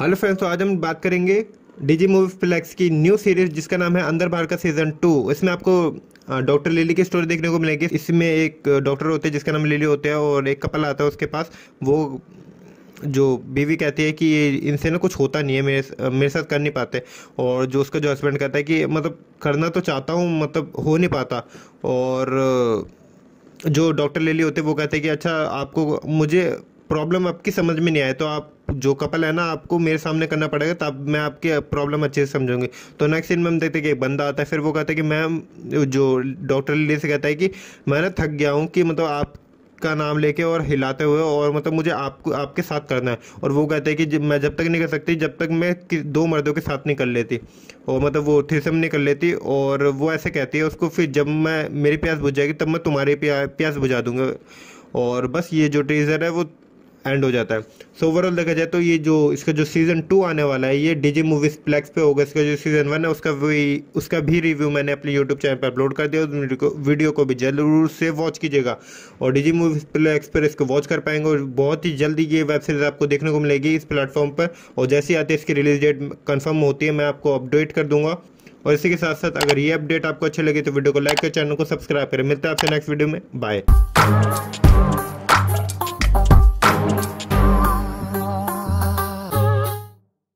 hello friends तो आज हम बात करेंगे डीजी मूवी फ्लैक्स की न्यू सीरीज जिसका नाम है अंदर बाहर का सीजन टू इसमें आपको डॉक्टर लिली की स्टोरी देखने को मिलेगी इसमें एक डॉक्टर होते हैं जिसका नाम लिली होता है और एक कपल आता है उसके पास वो जो बीवी कहती है कि इनसे ना कुछ होता नहीं है मेरे मेरे साथ कर नहीं पाते और जो उसका जो हस्बैंड कहता है कि मतलब करना तो चाहता हूँ मतलब हो नहीं पाता और जो डॉक्टर लिली होते वो कहते हैं कि अच्छा आपको मुझे प्रॉब्लम आपकी समझ में नहीं आए तो आप जो कपल है ना आपको मेरे सामने करना पड़ेगा तब मैं आपके प्रॉब्लम अच्छे से समझूंगी तो नेक्स्ट सीन में हम देखते हैं कि एक बंदा आता है फिर वो कहता है कि मैम जो डॉक्टर लेडी से कहता है कि मैं ना थक गया हूँ कि मतलब आप का नाम लेके और हिलाते हुए और मतलब मुझे आपको आपके साथ करना है और वो कहते हैं कि मैं जब तक नहीं कर सकती जब तक मैं दो मर्दों के साथ नहीं कर लेती और मतलब वो थ्रिसम नहीं कर लेती और वो ऐसे कहती है उसको फिर जब मैं मेरी प्यास बुझ जाएगी तब मैं तुम्हारी प्या, प्यास बुझा दूंगा और बस ये जो टीज़र है वो एंड हो जाता है सो ओवरऑल देखा जाए तो ये जो इसका जो सीज़न टू आने वाला है ये डी मूवीज़ प्लेक्स पे होगा इसका जो सीज़न वन है उसका भी उसका भी रिव्यू मैंने अपने यूट्यूब चैनल पर अपलोड कर दिया वीडियो को भी जरूर से वॉच कीजिएगा और डी मूवीज़ प्लेक्स पर इसको वॉच कर पाएंगे और बहुत ही जल्दी ये वेब सीरीज़ आपको देखने को मिलेगी इस प्लेटफॉर्म पर और जैसे ही आते हैं इसकी रिलीज डेट कन्फर्म होती है मैं आपको अपडेट कर दूंगा और इसी के साथ साथ अगर ये अपडेट आपको अच्छी लगे तो वीडियो को लाइक कर चैनल को सब्सक्राइब करें मिलते हैं आपसे नेक्स्ट वीडियो में बाय